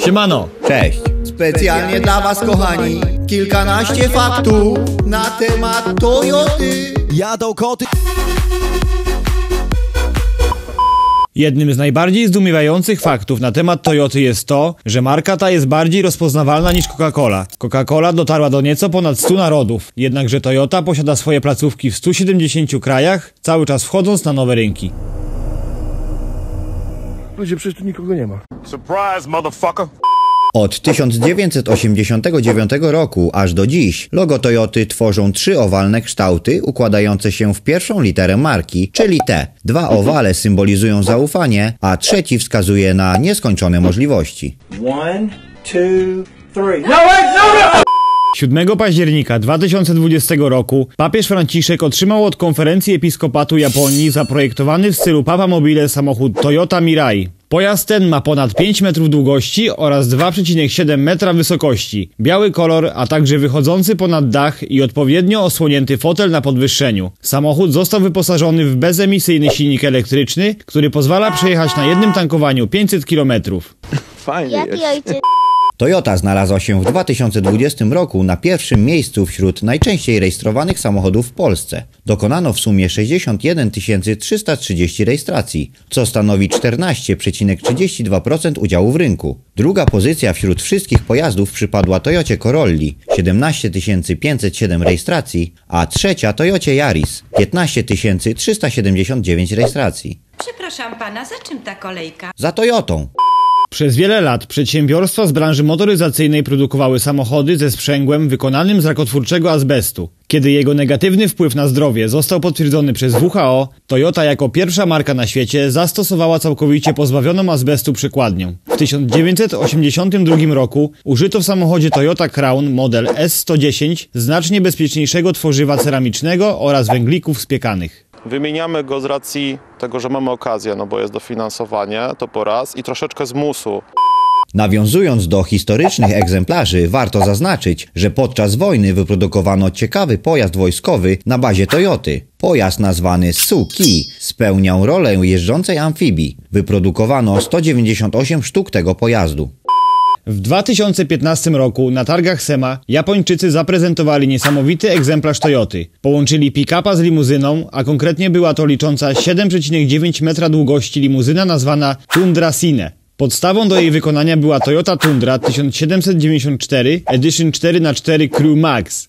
Siemano! Cześć! Specjalnie dla Was, kochani, kilkanaście faktów na temat Toyoty. Jadą koty. Jednym z najbardziej zdumiewających faktów na temat Toyoty jest to, że marka ta jest bardziej rozpoznawalna niż Coca-Cola. Coca-Cola dotarła do nieco ponad 100 narodów, jednakże Toyota posiada swoje placówki w 170 krajach, cały czas wchodząc na nowe rynki. Ludzie, przecież tu nikogo nie ma. Surprise, motherfucker! Od 1989 roku aż do dziś logo Toyoty tworzą trzy owalne kształty układające się w pierwszą literę marki, czyli T. Dwa owale symbolizują zaufanie, a trzeci wskazuje na nieskończone możliwości. One, two, three. No, wait, no, no! 7 października 2020 roku papież Franciszek otrzymał od konferencji episkopatu Japonii zaprojektowany w stylu Papa Mobile samochód Toyota Mirai. Pojazd ten ma ponad 5 metrów długości oraz 2,7 metra wysokości, biały kolor, a także wychodzący ponad dach i odpowiednio osłonięty fotel na podwyższeniu. Samochód został wyposażony w bezemisyjny silnik elektryczny, który pozwala przejechać na jednym tankowaniu 500 km. Fajnie jest. Toyota znalazła się w 2020 roku na pierwszym miejscu wśród najczęściej rejestrowanych samochodów w Polsce. Dokonano w sumie 61 330 rejestracji, co stanowi 14,32% udziału w rynku. Druga pozycja wśród wszystkich pojazdów przypadła Toyocie Corolli 17 507 rejestracji, a trzecia Toyocie Yaris 15 379 rejestracji. Przepraszam pana, za czym ta kolejka? Za Toyotą. Przez wiele lat przedsiębiorstwa z branży motoryzacyjnej produkowały samochody ze sprzęgłem wykonanym z rakotwórczego azbestu. Kiedy jego negatywny wpływ na zdrowie został potwierdzony przez WHO, Toyota jako pierwsza marka na świecie zastosowała całkowicie pozbawioną azbestu przykładnią. W 1982 roku użyto w samochodzie Toyota Crown model S110 znacznie bezpieczniejszego tworzywa ceramicznego oraz węglików spiekanych. Wymieniamy go z racji tego, że mamy okazję, no bo jest dofinansowanie, to po raz, i troszeczkę z musu. Nawiązując do historycznych egzemplarzy, warto zaznaczyć, że podczas wojny wyprodukowano ciekawy pojazd wojskowy na bazie Toyoty. Pojazd nazwany Suki spełniał rolę jeżdżącej amfibii. Wyprodukowano 198 sztuk tego pojazdu. W 2015 roku na targach SEMA Japończycy zaprezentowali niesamowity egzemplarz Toyoty. Połączyli pick-upa z limuzyną, a konkretnie była to licząca 7,9 metra długości limuzyna nazwana Tundra Sine. Podstawą do jej wykonania była Toyota Tundra 1794 Edition 4x4 Crew Max.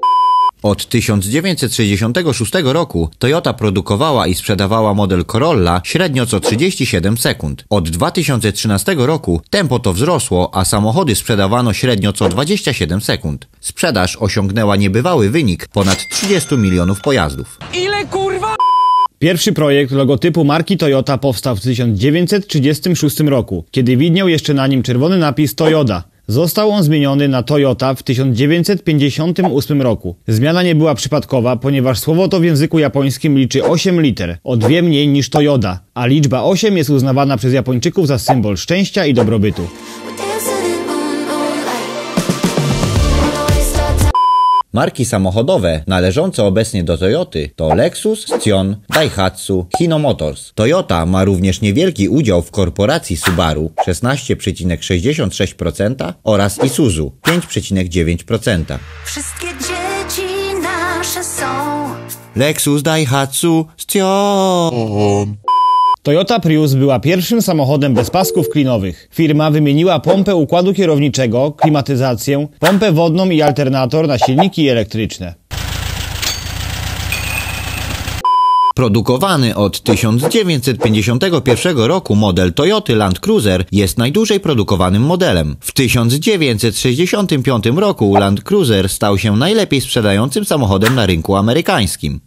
Od 1966 roku Toyota produkowała i sprzedawała model Corolla średnio co 37 sekund. Od 2013 roku tempo to wzrosło, a samochody sprzedawano średnio co 27 sekund. Sprzedaż osiągnęła niebywały wynik ponad 30 milionów pojazdów. Ile kurwa? Pierwszy projekt logotypu marki Toyota powstał w 1936 roku, kiedy widniał jeszcze na nim czerwony napis Toyota. Został on zmieniony na Toyota w 1958 roku. Zmiana nie była przypadkowa, ponieważ słowo to w języku japońskim liczy 8 liter, o dwie mniej niż Toyota, a liczba 8 jest uznawana przez Japończyków za symbol szczęścia i dobrobytu. Marki samochodowe należące obecnie do Toyoty to Lexus, Scion, Daihatsu, Hino Motors. Toyota ma również niewielki udział w korporacji Subaru 16,66% oraz Isuzu 5,9%. Wszystkie dzieci nasze są Lexus, Daihatsu, Scion. Toyota Prius była pierwszym samochodem bez pasków klinowych. Firma wymieniła pompę układu kierowniczego, klimatyzację, pompę wodną i alternator na silniki elektryczne. Produkowany od 1951 roku model Toyota Land Cruiser jest najdłużej produkowanym modelem. W 1965 roku Land Cruiser stał się najlepiej sprzedającym samochodem na rynku amerykańskim.